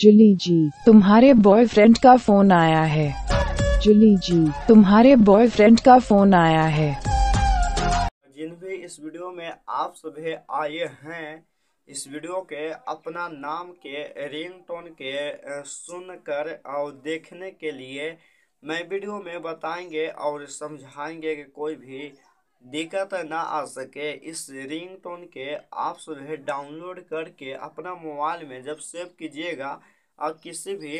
जुली जी तुम्हारे बॉयफ्रेंड का फोन आया है जुली जी तुम्हारे बॉयफ्रेंड का फोन आया है जिनपे इस वीडियो में आप सभी आए हैं इस वीडियो के अपना नाम के रिंगटोन के सुनकर और देखने के लिए मैं वीडियो में बताएंगे और समझाएंगे कि कोई भी दिक्कत तो ना आ सके इस रिंगटोन के आप सुबह डाउनलोड करके अपना मोबाइल में जब सेव कीजिएगा और किसी भी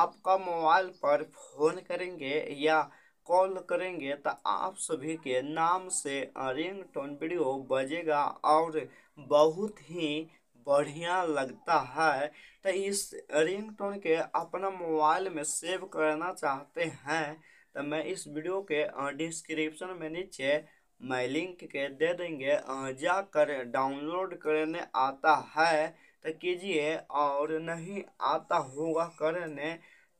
आपका मोबाइल पर फोन करेंगे या कॉल करेंगे तो आप सभी के नाम से रिंग टोन वीडियो बजेगा और बहुत ही बढ़िया लगता है तो इस रिंग टोन के अपना मोबाइल में सेव करना चाहते हैं तो मैं इस वीडियो के डिस्क्रिप्शन में नीचे मैं लिंक के दे देंगे जाकर डाउनलोड करने आता है तो कीजिए और नहीं आता होगा करने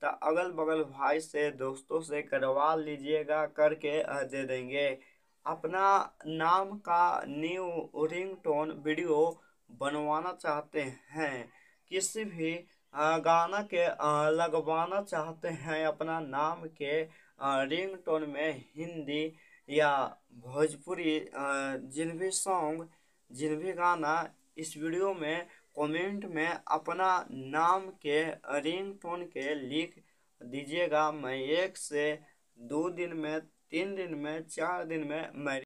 तो अगल बगल भाई से दोस्तों से करवा लीजिएगा करके दे देंगे अपना नाम का न्यू रिंग टोन वीडियो बनवाना चाहते हैं किसी भी गाना के लगवाना चाहते हैं अपना नाम के रिंग टोन में हिंदी या भोजपुरी जिन भी सॉन्ग जिन भी गाना इस वीडियो में कमेंट में अपना नाम के रिंग टोन के लिख दीजिएगा मैं एक से दो दिन में तीन दिन में चार दिन में मैं